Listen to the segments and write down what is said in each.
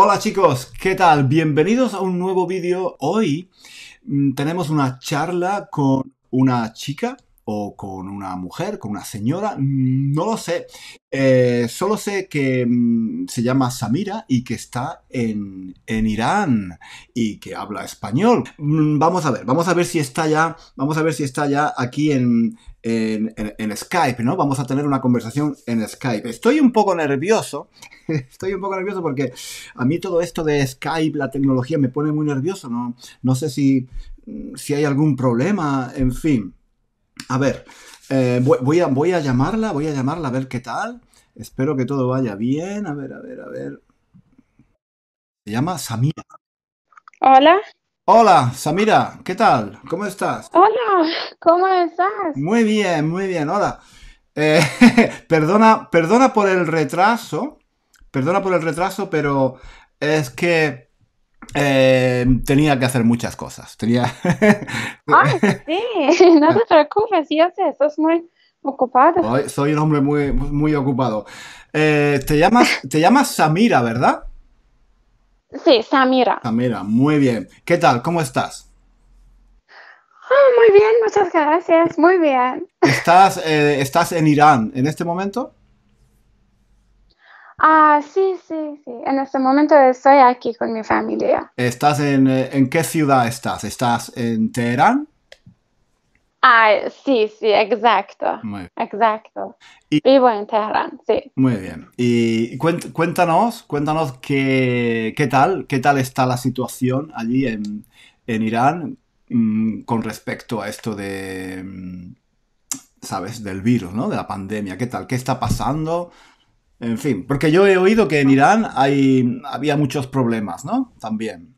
Hola chicos, ¿qué tal? Bienvenidos a un nuevo vídeo. Hoy mm, tenemos una charla con una chica o con una mujer, con una señora, mm, no lo sé. Eh, solo sé que mm, se llama Samira y que está en, en Irán y que habla español. Mm, vamos a ver, vamos a ver si está ya, vamos a ver si está ya aquí en, en, Skype, ¿no? Vamos a tener una conversación en Skype. Estoy un poco nervioso, estoy un poco nervioso porque a mí todo esto de Skype, la tecnología, me pone muy nervioso, ¿no? No sé si, si hay algún problema, en fin. A ver, eh, voy, a, llamarla, voy a llamarla a ver qué tal. Espero que todo vaya bien. A ver, a ver, a ver. Se llama Samira. Hola. Hola, Samira, ¿qué tal? ¿Cómo estás? Hola, ¿cómo estás? Muy bien, muy bien, hola. Eh, perdona, perdona por el retraso, perdona por el retraso, pero es que eh, tenía que hacer muchas cosas. Tenía... Ay, sí, no te preocupes, yo sé, estás muy ocupado. Soy, un hombre muy, muy ocupado. Eh, te, llamas, te llamas Samira, ¿verdad? Sí, Samira. Samira, muy bien. ¿Qué tal? ¿Cómo estás? Ah, muy bien, muchas gracias, muy bien. ¿Estás, eh, ¿Estás en Irán en este momento? Ah, sí, sí, sí. En este momento estoy aquí con mi familia. ¿Estás en, eh, qué ciudad estás? ¿Estás en Teherán? Ah, sí, sí, exacto. Exacto. Vivo en Teherán, sí. Muy bien. Y cuéntanos, cuéntanos qué, qué tal, qué tal está la situación allí en, Irán mm, con respecto a esto de, mm, sabes, del virus, ¿no? De la pandemia. ¿Qué tal? ¿Qué está pasando? En fin, porque yo he oído que en Irán hay, había muchos problemas, ¿no? También.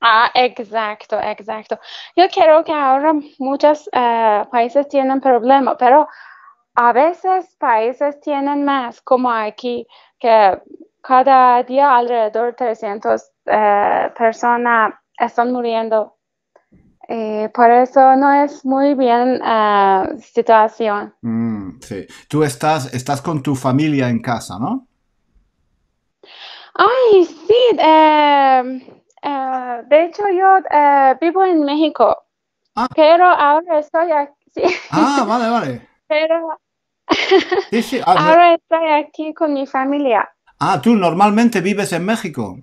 Ah, exacto, exacto. Yo creo que ahora muchos eh, países tienen problemas, pero a veces países tienen más, como aquí, que cada día alrededor de 300 eh, personas están muriendo eh, por eso no es muy bien la ah, situación. Mm, sí. Tú estás, estás con tu familia en casa, ¿no? Ay, sí. Em, ah, de hecho, yo eh, vivo en México. Ah. Pero ahora estoy aquí. Ah, vale, vale. Pero ahora estoy aquí con mi familia. Ah, tú normalmente vives en México.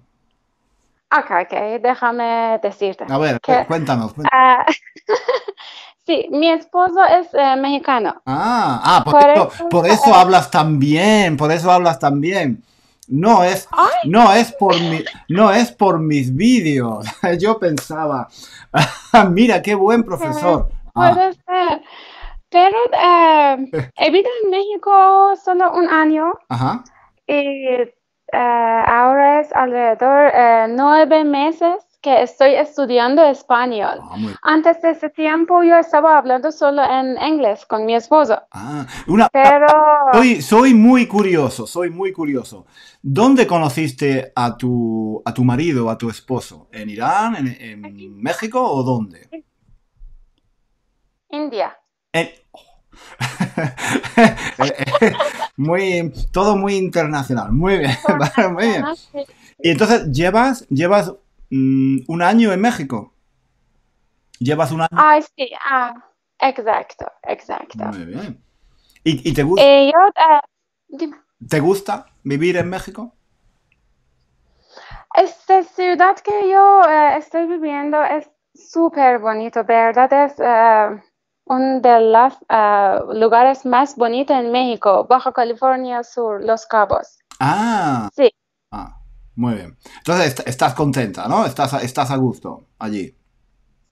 Ok, ok, déjame decirte. A ver, cuéntanos. Ah, sí, mi esposo es eh, mexicano. Ah, ah por, eso, hablas tan bien, por eso hablas tan bien. No es, no es por mi, no es por mis vídeos. Yo pensaba, mira qué buen profesor. Puede ah. ser. Pero eh, he vivido en México solo un año. Ajá. Eh, ahora es alrededor de eh, nueve meses que estoy estudiando español. Ah, Antes de ese tiempo yo estaba hablando solo en inglés con mi esposo. Ah, una... Pero... Soy, muy curioso, soy muy curioso. ¿Dónde conociste a tu, a tu marido, a tu esposo? ¿En Irán, en, México o dónde? India. muy, todo muy internacional, muy bien, Y entonces llevas, llevas mm, un año en México. Llevas un año. Ah, sí, ah, exacto, exacto. Muy bien. ¿Y, te gusta? Eh, eh, ¿Te gusta vivir en México? Esta ciudad que yo eh, estoy viviendo es súper bonito, ¿verdad? Es... Un de los ah, lugares más bonitos en México, Baja California Sur, Los Cabos. Ah. Sí. Ah, muy bien. Entonces estás contenta, ¿no? Estás a, estás a gusto allí.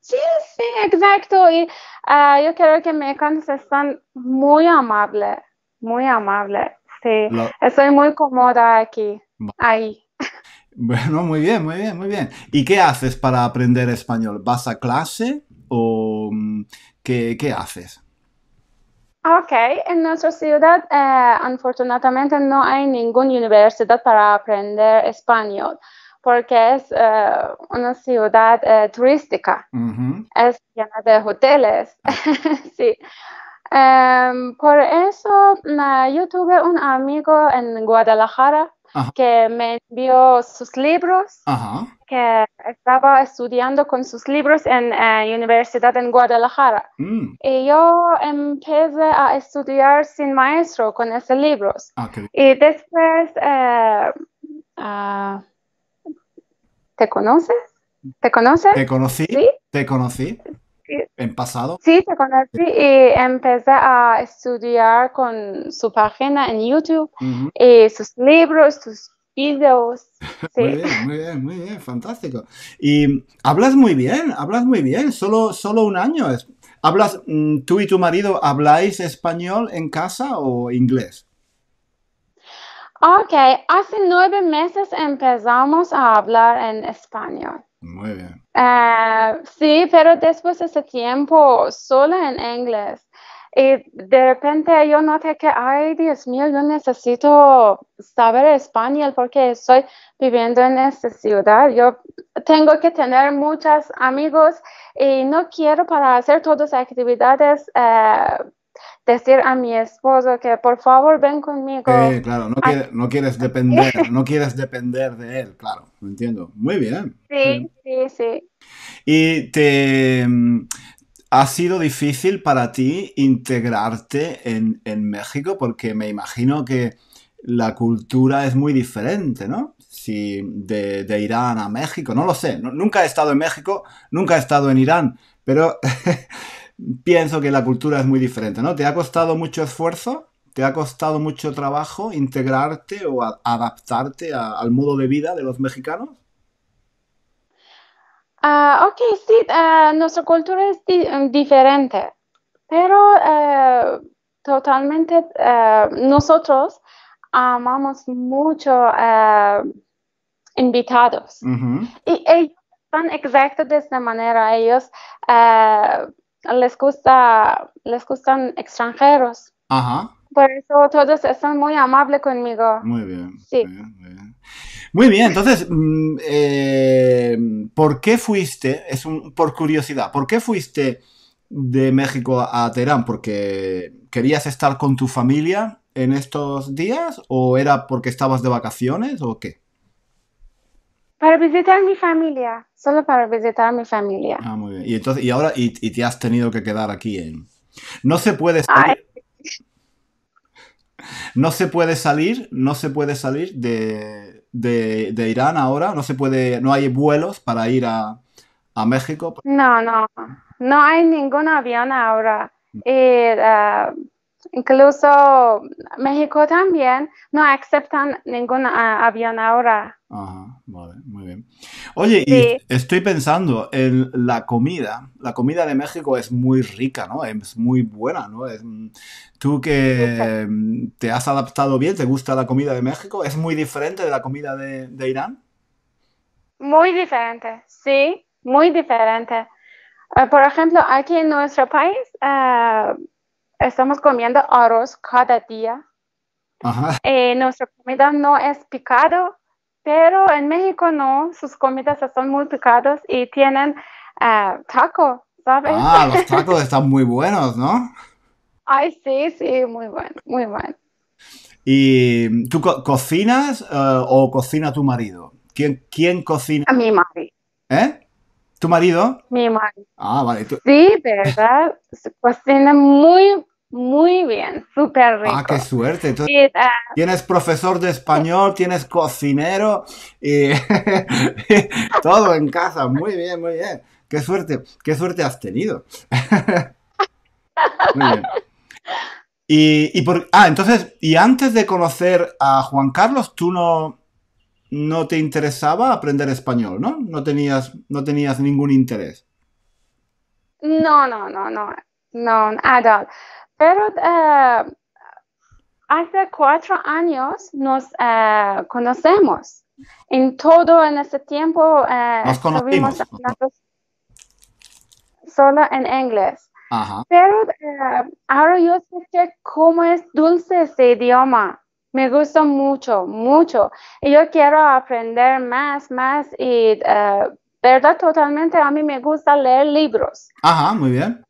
Sí, sí, exacto. Y ah, yo creo que mexicanos están muy amables, muy amables. Sí, estoy muy cómoda aquí, ahí. Bueno, muy bien, muy bien, muy bien. ¿Y qué haces para aprender español? ¿Vas a clase o mm, ¿Qué, haces? Ok, en nuestra ciudad afortunadamente eh, no hay ninguna universidad para aprender español porque es eh, una ciudad eh, turística, es llena de hoteles, ah. sí. Em, por eso yo tuve un amigo en Guadalajara que me envió sus libros, que estaba estudiando con sus libros en la eh, universidad en Guadalajara. Mm. Y yo empecé a estudiar sin maestro con esos libros. Ah, y después, eh, ah, ¿te conoces? ¿Te conoces? conocí. Te conocí. ¿En pasado? Sí, te conocí y empecé a estudiar con su página en YouTube, y sus libros, sus videos. Muy bien, muy bien, fantástico. Y hablas muy bien, hablas muy bien, solo, solo un año. ¿Hablas, mm, tú y tu marido, habláis español en casa o inglés? Ok, hace nueve meses empezamos a hablar en español. Muy bien. Ah, sí, pero después de ese tiempo, solo en inglés. Y de repente yo noté que, ay, Dios mío, yo necesito saber español porque estoy viviendo en esta ciudad. Yo tengo que tener muchos amigos y no quiero para hacer todas las actividades eh, decir a mi esposo que por favor ven conmigo. Eh, claro, no, no, quieres depender, no quieres depender de él, claro, lo entiendo. Muy bien. Sí, sí, sí. ¿Y te mm, ha sido difícil para ti integrarte en, en México? Porque me imagino que la cultura es muy diferente, ¿no? Si de, de Irán a México, no lo sé. nunca he estado en México, nunca he estado en Irán, pero pienso que la cultura es muy diferente, ¿no? ¿Te ha costado mucho esfuerzo? ¿Te ha costado mucho trabajo integrarte o adaptarte al modo de vida de los mexicanos? Ah, ok, sí, ah, nuestra cultura es eh, diferente, pero eh, totalmente eh, nosotros amamos mucho invitados. Y ellos están exactos de esta manera, ellos les gusta, les gustan extranjeros. Ajá. Por eso todos están muy amables conmigo. Muy bien. Sí. Muy bien, entonces, mm, eh, ¿por qué fuiste? Es un, por curiosidad, ¿por qué fuiste de México a Teherán? ¿Porque querías estar con tu familia en estos días? ¿O era porque estabas de vacaciones o qué? Para visitar mi familia, solo para visitar mi familia. Ah, muy bien. Y entonces, y ahora, y, y te has tenido que quedar aquí en. No se puede salir. No se puede salir, no se puede salir de, de, de, Irán ahora. No se puede, no hay vuelos para ir a, a México. No, no, no hay ningún avión ahora. Mm. Eh, ah, Incluso México también no aceptan ningún ah, avión ahora. muy bien. Oye, y estoy pensando, en la comida, la comida de México es muy rica, ¿no? Es muy buena, ¿no? tú que te has adaptado bien, ¿te gusta la comida de México? ¿Es muy diferente de la comida de, Irán? Muy diferente, sí, muy diferente. Ah, por ejemplo, aquí en nuestro país... Ah, estamos comiendo arroz cada día. Ajá. Eh, nuestra comida no es picado, pero en México no, sus comidas son muy picadas y tienen tacos, ah, taco, ¿sabes? Ah, los tacos están muy buenos, ¿no? Ay, sí, sí, muy bueno, muy bueno. ¿Y tú cocinas eh, o cocina tu marido? ¿Quién, ¿Quién cocina? A mi marido. ¿Eh? ¿Tu marido? Mi marido. Ah, vale. Sí, de verdad, cocina muy, muy bien, súper ah, rico. Ah, qué suerte. Ah. tienes profesor de español, tienes cocinero y todo en casa. Muy bien, muy bien. Qué suerte, qué suerte has tenido. muy bien. Y, y por, ah, entonces, y antes de conocer a Juan Carlos, tú no, no te interesaba aprender español, ¿no? No tenías, no tenías ningún interés. No, no, no, no, no, Pero eh, hace cuatro años nos eh, conocemos. En todo en ese tiempo eh, nos conocimos. solo en inglés. Pero ahora yo sé cómo es dulce ese idioma. Me gusta mucho, mucho. Y yo quiero aprender más, más y, eh, ¿verdad? Totalmente a mí me gusta leer libros. Ajá, muy bien.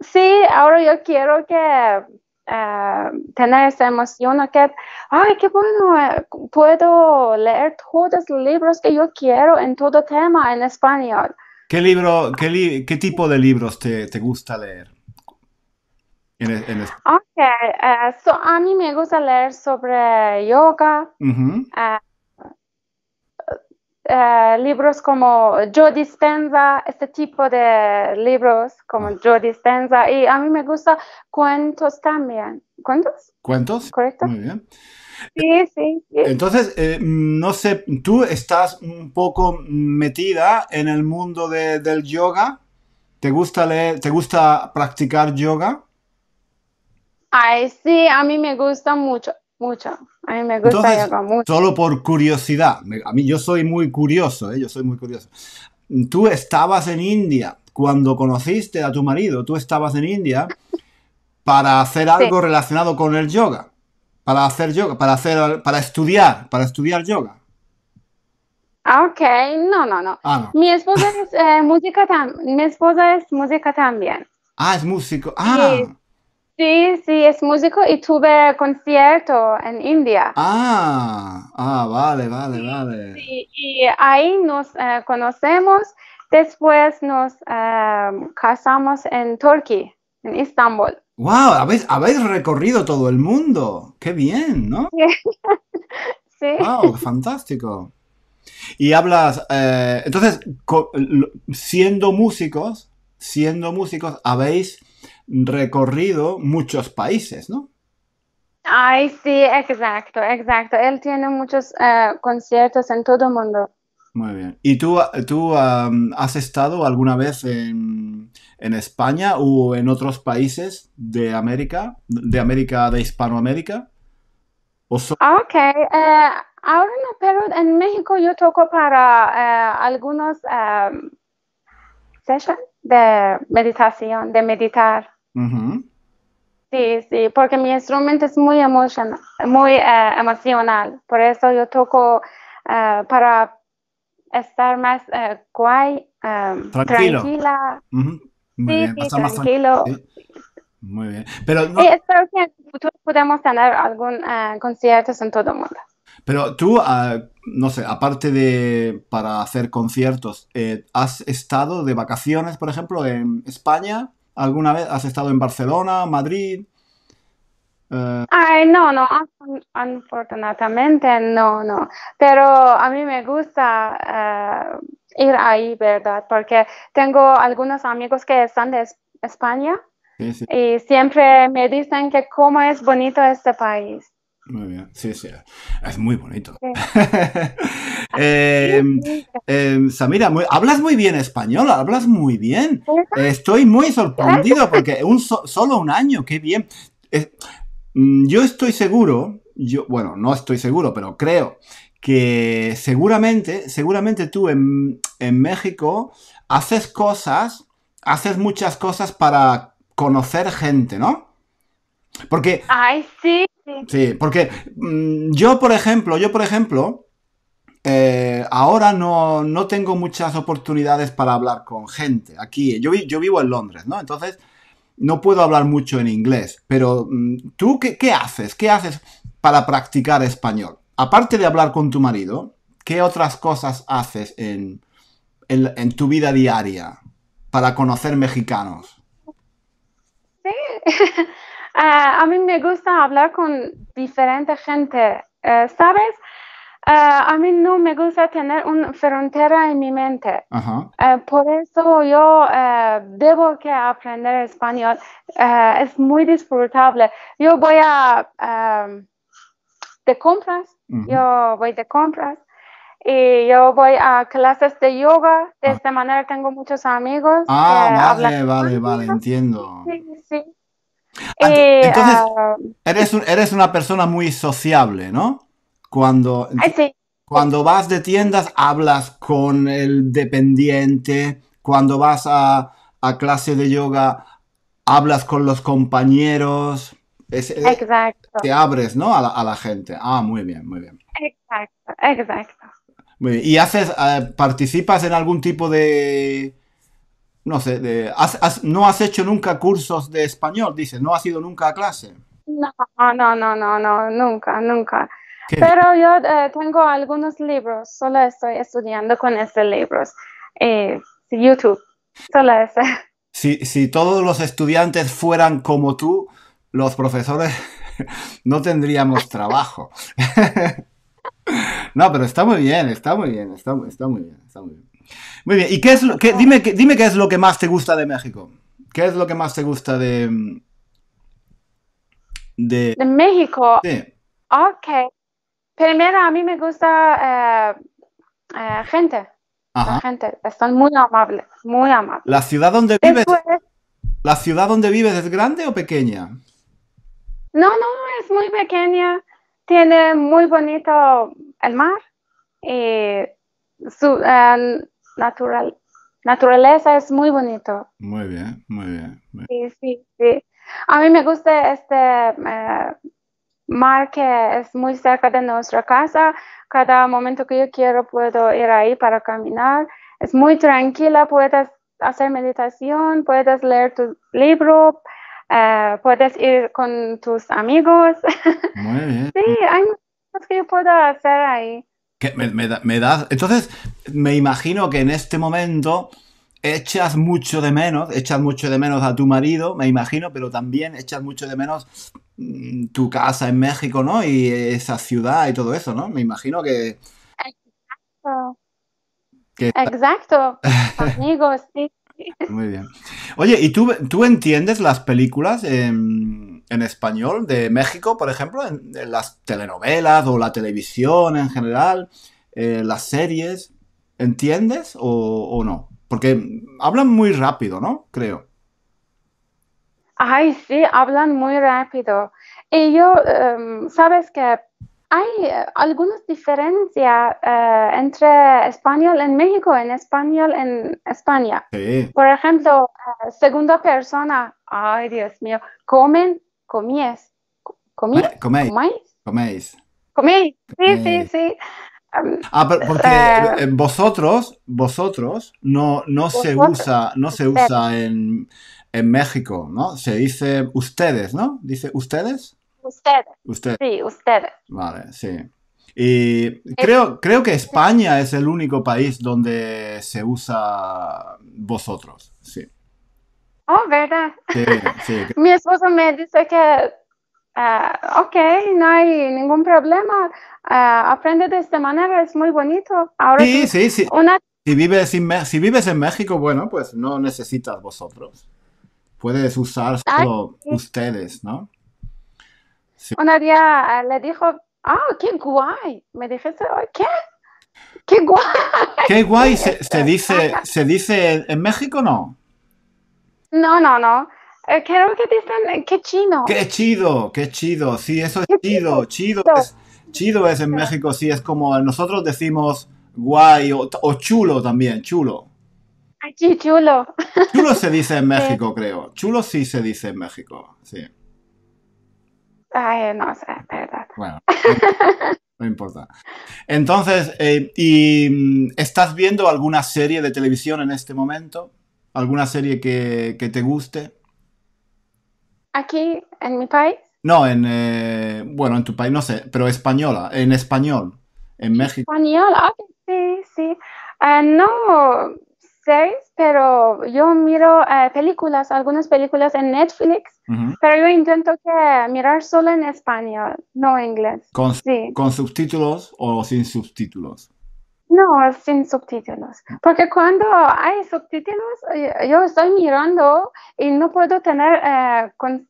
sí, ahora yo quiero que eh, tener esa emoción que, ay, qué bueno, eh, puedo leer todos los libros que yo quiero en todo tema en español. ¿Qué libro, qué, qué tipo de libros te gusta leer? En, ok, eh, a mí me gusta leer sobre yoga, eh, eh, libros como Joe Dispenza, este tipo de libros como Yo Joe y a mí me gusta cuentos también. ¿Cuentos? ¿Cuentos? Correcto. Muy bien. Sí, sí, Entonces, no sé, tú estás un poco metida en el mundo del yoga. ¿Te gusta leer, te gusta practicar yoga? Ay, sí, a mí me gusta mucho, mucho. A mí me gusta yoga mucho. Solo por curiosidad, a mí yo soy muy curioso, ¿eh? yo soy muy curioso. Tú estabas en India cuando conociste a tu marido, tú estabas en India para hacer algo relacionado con el yoga, para hacer yoga, para hacer, para estudiar, para estudiar yoga. Ah, ok, no, no, no. Ah, no. Mi esposa es eh, música, mi esposa es música también. Ah, es músico. Ah. Sí, sí, es músico y tuve concierto en India. Ah, ah vale, vale, vale. y ahí nos eh, conocemos, después nos eh, casamos en Turquía, en Estambul. ¡Wow! Habéis, recorrido todo el mundo. ¡Qué bien, ¿no? sí. ¡Wow! Fantástico. Y hablas, eh, entonces, siendo músicos, siendo músicos, habéis recorrido muchos países, ¿no? Ay, sí, exacto, exacto. Él tiene muchos eh, conciertos en todo el mundo. Muy bien. ¿Y tú, tú has estado alguna vez en, España o en otros países de América, de América, de Hispanoamérica? Ah, ok, eh, ahora no, pero en México yo toco para eh, algunos sessions de meditación, de meditar. Sí, sí, porque mi instrumento es muy emocional, muy eh, emocional. Por eso yo toco eh, para estar más eh, guay, tranquila. Muy bien. sí tranquilo. Muy bien. Pero espero que en el futuro podamos tener algún conciertos en todo el mundo. Pero tú, no sé, aparte de para hacer conciertos, ¿has estado de vacaciones, por ejemplo, en España? ¿Alguna vez has estado en Barcelona, Madrid? Eh, Ay, no, no, afortunadamente no, no. Pero a mí me gusta eh, ir ahí, ¿verdad? Porque tengo algunos amigos que están de España y siempre me dicen que cómo es bonito este país. Muy bien, sí, sí, es muy bonito. Eh, em, Samira, hablas muy bien español, hablas muy bien. Estoy muy sorprendido porque un solo un año, qué bien. Mm, yo estoy seguro, yo, bueno, no estoy seguro, pero creo que seguramente, seguramente tú en, México haces cosas, haces muchas cosas para conocer gente, ¿no? Porque... sí. Sí, porque mm, yo, por ejemplo, yo, por ejemplo, eh, ahora no, tengo muchas oportunidades para hablar con gente. Aquí, yo, vivo en Londres, ¿no? Entonces, no puedo hablar mucho en inglés. Pero mm, tú, qué, haces? ¿Qué haces para practicar español? Aparte de hablar con tu marido, ¿qué otras cosas haces en, tu vida diaria para conocer mexicanos? Sí. Ah, a mí me gusta hablar con diferente gente. Eh, ¿Sabes? Ah, a mí no me gusta tener una frontera en mi mente. Ah, por eso yo ah, debo que aprender español. es muy disfrutable. Yo voy a de compras. Yo voy de compras. Y yo voy a clases de yoga. De esta manera tengo muchos amigos. Ah, vale, vale, vale, entiendo. Sí, sí. Entonces, eres, eres una persona muy sociable, ¿no? Cuando, cuando vas de tiendas, hablas con el dependiente. Cuando vas a, clase de yoga, hablas con los compañeros. Te abres, ¿no? A la, a la, gente. Ah, muy bien, muy bien. Exacto, exacto. ¿Y haces, eh, participas en algún tipo de... No sé, no has hecho nunca cursos de español, dices, no has ido nunca a clase. No, no, no, no, no, nunca, nunca. Pero yo eh, tengo algunos libros, solo estoy estudiando con estos libros. Eh, YouTube, solo ese. Si, si todos los estudiantes fueran como tú, los profesores no tendríamos trabajo. no, pero está muy bien, está muy bien, está, muy bien, está muy bien. Muy bien, ¿y qué es lo que, dime, dime qué es lo que más te gusta de México? ¿Qué es lo que más te gusta de... Mm, de, de México. Sí. Ok, Primero, a mí me gusta eh, eh, gente. Ajá. gente, muy amables, muy amables. ¿La ciudad donde vives? ¿La ciudad donde vives es grande o pequeña? No, no, es muy pequeña. Tiene muy bonito el mar y su natural, naturaleza es muy bonito. Muy bien, muy bien. Sí, sí, sí. A mí me gusta este eh, mar que es muy cerca de nuestra casa. Cada momento que yo quiero puedo ir ahí para caminar. Es muy tranquila, puedes hacer meditación, puedes leer tu libro, eh, puedes ir con tus amigos. Muy bien. sí, hay muchas que yo puedo hacer ahí. Que me, me da, entonces, me imagino que en este momento echas mucho de menos, echas mucho de menos a tu marido, me imagino, pero también echas mucho de menos Mm, tu casa en México, ¿no? Y esa ciudad y todo eso, ¿no? Me imagino que... Exacto. Exacto, amigos, sí. Muy bien. Oye, ¿y tú, entiendes las películas en, español de México, por ejemplo? En, las telenovelas o la televisión en general, eh, las series, ¿entiendes o no? Porque hablan muy rápido, ¿no? Creo. Ay, sí, hablan muy rápido. Y yo, em, sabes que hay eh, algunas diferencias eh, entre español en México y en español en España. Por ejemplo, eh, segunda persona, ay Dios mío, comen, comies, coméis, coméis, coméis, sí, sí, sí. Em, ah, pero porque vosotros, vosotros no, no se usa, no se usa en en México, ¿no? Se dice ustedes, ¿no? Dice ustedes. Ustedes. Sí, ustedes. Vale, sí. Y creo, creo que España es el único país donde se usa vosotros, sí. Oh, ¿verdad? Sí, sí. Mi esposo me dice que, ah, ok, no hay ningún problema, ah, aprende de esta manera, es muy bonito. Ahora sí, sí, sí. si vives en México, bueno, pues no necesitas vosotros puedes usar solo ustedes, ¿no? Sí. Una día ah, le dijo, ah, qué guay. Me dijiste, ¿qué? ¡Qué guay! ¡Qué guay! Se, dice, ¿Se dice en México no? No, no, no. Eh, creo que dicen eh, qué chino. ¡Qué chido! ¡Qué chido! Sí, eso es chido. Chido es, chido es en México, sí, es como nosotros decimos guay o chulo también, chulo. Aquí chulo. Chulo se dice en México, creo. Chulo sí se dice en México, sí. Ay, no sé, es verdad. Bueno, no importa. Entonces, eh, ¿y mm, estás viendo alguna serie de televisión en este momento? ¿Alguna serie que, te guste? Aquí, en mi país. No, en. Eh, bueno, en tu país, no sé, pero española, en español, en México. Español, ok, sí, sí. Ah, no pero yo miro eh, películas, algunas películas en Netflix, pero yo intento que mirar solo en español, no en inglés. Con, subtítulos o sin subtítulos? No, sin subtítulos. Porque cuando hay subtítulos, eh, yo estoy mirando y no puedo tener... Eh, con,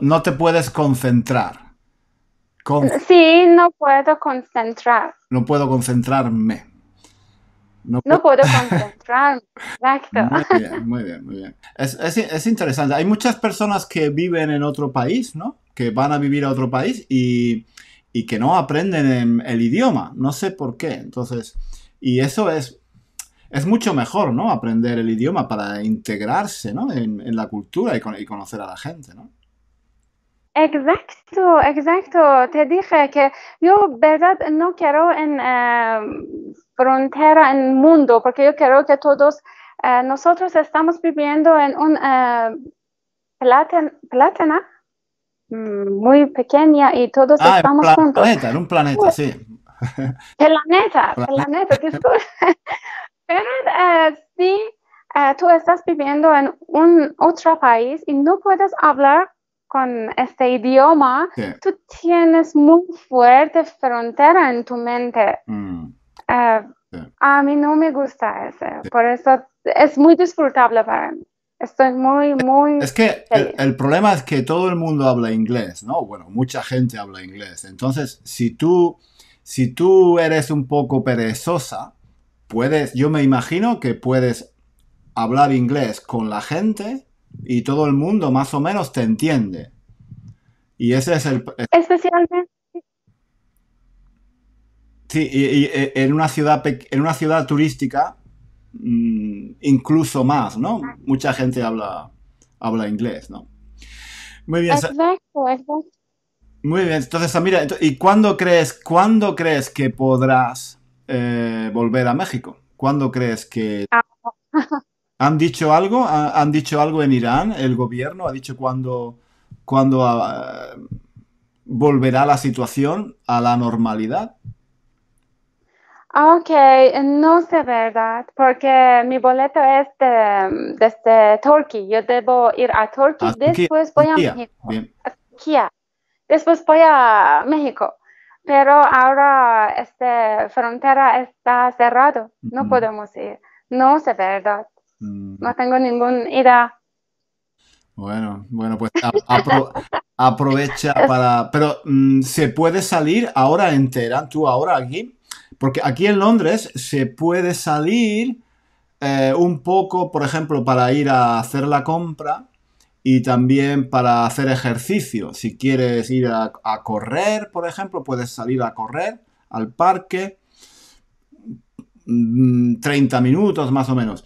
no, te puedes concentrar. sí, no puedo concentrar. No puedo concentrarme. No, puedo concentrarme. Exacto. Muy bien, muy bien, Es, interesante. Hay muchas personas que viven en otro país, ¿no? Que van a vivir a otro país y, y que no aprenden el idioma. No sé por qué. Entonces, y eso es, es mucho mejor, ¿no? Aprender el idioma para integrarse, ¿no? En, la cultura y, conocer a la gente, ¿no? Exacto, exacto. Te dije que yo, verdad, no quiero en, eh, frontera en el mundo, porque yo creo que todos eh, nosotros estamos viviendo en un eh, mm, muy pequeña y todos ah, estamos juntos. en un planeta, sí. Planeta, planeta, disculpe. Pero eh, si eh, tú estás viviendo en un otro país y no puedes hablar con este idioma, tú tienes muy fuerte frontera en tu mente. Mm. Eh, a mí no me gusta eso, por eso es muy disfrutable para mí. Estoy muy, muy... Es que el, el, problema es que todo el mundo habla inglés, ¿no? Bueno, mucha gente habla inglés. Entonces, si tú, si tú eres un poco perezosa, puedes, yo me imagino que puedes hablar inglés con la gente y todo el mundo más o menos te entiende. Y ese es el... Especialmente, y, eh, en, una ciudad, en una ciudad turística, mm, incluso más, ¿no? Mucha gente habla, habla inglés, ¿no? Muy bien. Exacto, exacto. Muy bien, entonces, mira, ¿y cuándo crees, cuándo crees que podrás eh, volver a México? ¿Cuándo crees que... Ah. ¿Han dicho algo? ¿Han dicho algo en Irán? ¿El gobierno ha dicho cuándo, cuándo ah, volverá la situación a la normalidad? Ok, no sé verdad, porque mi boleto es de, desde Turquía. Yo debo ir a Turquía, después voy a México. Después voy a México. Pero ahora esta frontera está cerrada, no podemos ir. No sé verdad. No mm. tengo ninguna idea. Bueno, bueno, pues aprovecha para... Pero, mm, ¿se puede salir ahora en tú ahora aquí? Porque aquí en Londres se puede salir eh, un poco, por ejemplo, para ir a hacer la compra y también para hacer ejercicio. Si quieres ir a, a correr, por ejemplo, puedes salir a correr al parque 30 mm, minutos más o menos.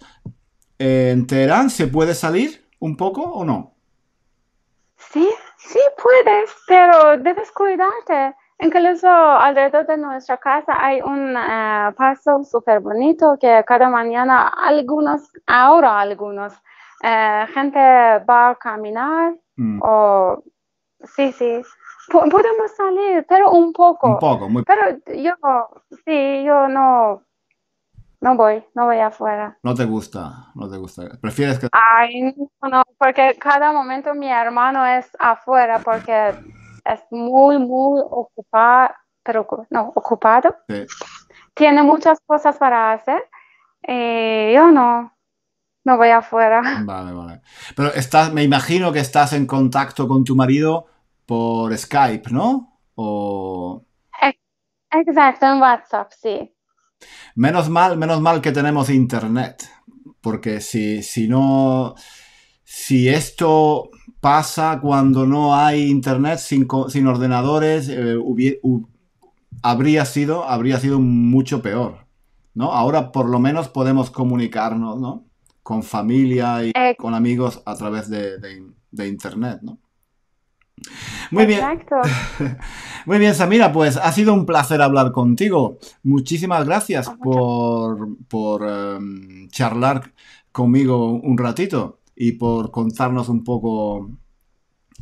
¿En Teherán se puede salir un poco o no? Sí, sí puedes, pero debes cuidarte. Incluso alrededor de nuestra casa hay un eh, paso súper bonito que cada mañana algunos, ahora algunos, eh, gente va a caminar mm. o sí, sí, podemos salir, pero un poco. Un poco, muy Pero yo, sí, yo no, no voy, no voy afuera. No te gusta, no te gusta. Prefieres que... Ay, no, no porque cada momento mi hermano es afuera porque es muy, muy ocupado, pero no, ocupado. Tiene muchas cosas para hacer. Eh, yo no, no voy afuera. Vale, vale. Pero estás, me imagino que estás en contacto con tu marido por Skype, ¿no? Exacto, en WhatsApp, sí. Menos mal, menos mal que tenemos internet, porque si, si no si esto pasa cuando no hay internet, sin, ordenadores, eh, habría, sido, habría sido mucho peor. ¿no? Ahora por lo menos podemos comunicarnos ¿no? con familia y eh, con amigos a través de, internet. ¿no? Muy bien. Muy bien, Samira, pues ha sido un placer hablar contigo. Muchísimas gracias ah, por, por em, charlar conmigo un ratito y por contarnos un poco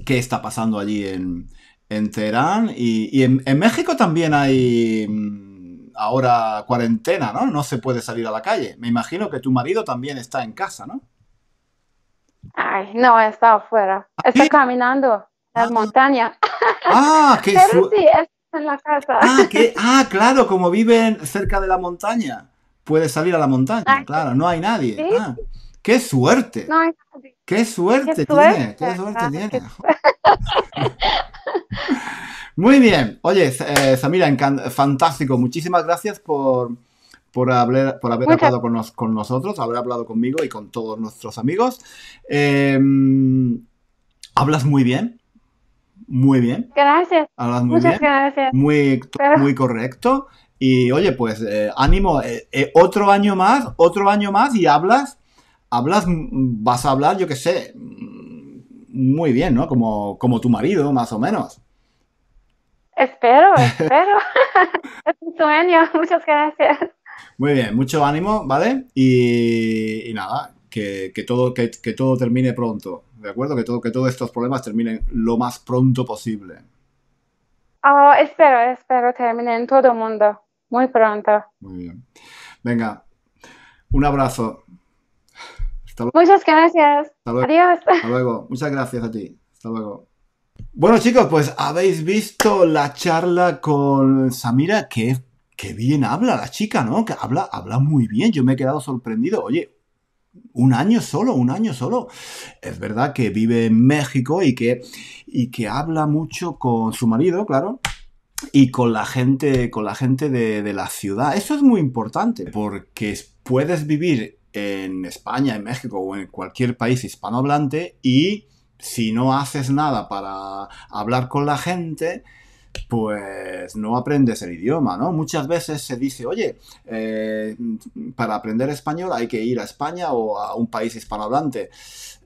qué está pasando allí en, en Teherán. Y, en, México también hay mm, ahora cuarentena, ¿no? No se puede salir a la calle. Me imagino que tu marido también está en casa, ¿no? Ay, no, está afuera. Está caminando en la ah. montaña. Ah, qué Pero sí, está en la casa. Ah, ah, claro, como viven cerca de la montaña. Puede salir a la montaña, claro, no hay nadie. Ah. ¡Qué suerte! ¡Qué suerte, ah, ah, tiene! ¡Qué suerte Muy bien. Oye, eh, Samira, fantástico. Muchísimas gracias por, por haber, por haber hablado con, nosotros, haber hablado conmigo y con todos nuestros amigos. Em, hablas muy bien. Muy bien. Gracias. Muchas gracias. Muy, correcto. Y oye, pues eh, ánimo, eh, otro año más, otro año más y hablas hablas, mm, vas a hablar, yo qué sé, mm, muy bien, ¿no? Como, como tu marido, más o menos. Espero, espero. es un sueño, muchas gracias. Muy bien, mucho ánimo, ¿vale? Y, nada, que, todo, que, todo termine pronto, ¿de acuerdo? Que, todo, que todos estos problemas terminen lo más pronto posible. Oh, espero, espero terminen todo el mundo muy pronto. Muy bien. Venga, un abrazo. Muchas gracias. Adiós. Hasta luego. Muchas gracias a ti. Hasta luego. Bueno chicos, pues habéis visto la charla con Samira, que, bien habla la chica, ¿no? Que habla, habla muy bien, yo me he quedado sorprendido. Oye, un año solo, un año solo. Es verdad que vive en México y que, y que habla mucho con su marido, claro. Y con la gente, con la gente de, de la ciudad. Eso es muy importante porque puedes vivir en España, en México o en cualquier país hispanohablante y si no haces nada para hablar con la gente, pues no aprendes el idioma, ¿no? Muchas veces se dice, oye, eh, para aprender español hay que ir a España o a un país hispanohablante.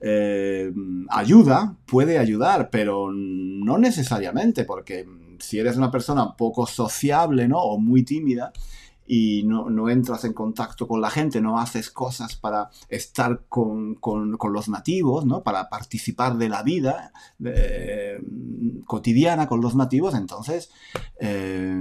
Eh, ayuda, puede ayudar, pero no necesariamente, porque si eres una persona poco sociable, ¿no? O muy tímida, y no, entras en contacto con la gente, no haces cosas para estar con, los nativos, ¿no? para participar de la vida cotidiana con los nativos, entonces eh,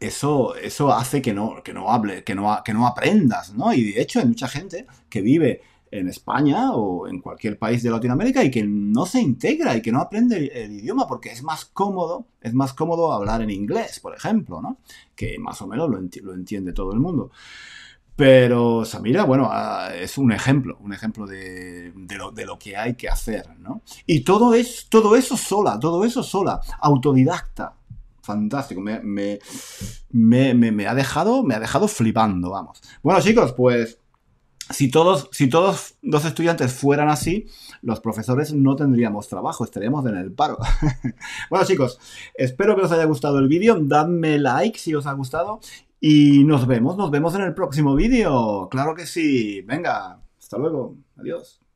eso, eso hace que no, que no hable, que no, que no aprendas, ¿no? Y de hecho hay mucha gente que vive en España o en cualquier país de Latinoamérica y que no se integra y que no aprende el, idioma porque es más cómodo, es más cómodo hablar en inglés, por ejemplo, ¿no? Que más o menos lo, entiende todo el mundo. Pero Samira, bueno, ah, es un ejemplo, un ejemplo de, lo, que hay que hacer, ¿no? Y todo, es, todo eso sola, todo eso sola, autodidacta, fantástico, ha dejado, me ha dejado flipando, vamos. Bueno chicos, pues si todos, si todos los estudiantes fueran así, los profesores no tendríamos trabajo, estaríamos en el paro. bueno chicos, espero que os haya gustado el vídeo, dadme like si os ha gustado y nos vemos, nos vemos en el próximo vídeo, claro que sí, venga, hasta luego, adiós.